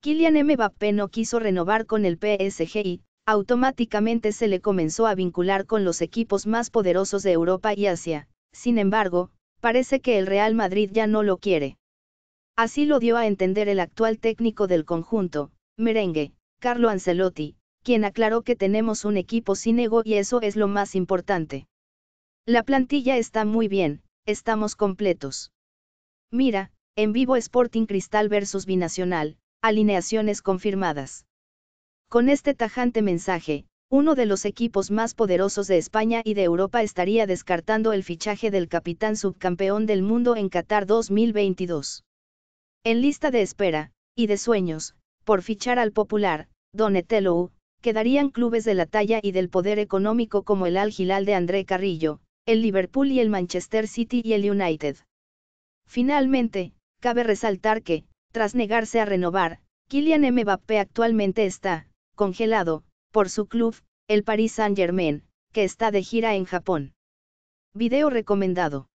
Kylian Mbappé no quiso renovar con el PSG y, automáticamente se le comenzó a vincular con los equipos más poderosos de Europa y Asia, sin embargo, parece que el Real Madrid ya no lo quiere. Así lo dio a entender el actual técnico del conjunto, merengue, Carlo Ancelotti, quien aclaró que tenemos un equipo sin ego y eso es lo más importante. La plantilla está muy bien, estamos completos. Mira, en vivo Sporting Cristal versus Binacional, alineaciones confirmadas. Con este tajante mensaje, uno de los equipos más poderosos de España y de Europa estaría descartando el fichaje del capitán subcampeón del mundo en Qatar 2022. En lista de espera, y de sueños, por fichar al popular, Donatello, quedarían clubes de la talla y del poder económico como el Al gilal de André Carrillo, el Liverpool y el Manchester City y el United. Finalmente, cabe resaltar que, tras negarse a renovar, Kylian Mbappé actualmente está, congelado, por su club, el Paris Saint-Germain, que está de gira en Japón. Video recomendado.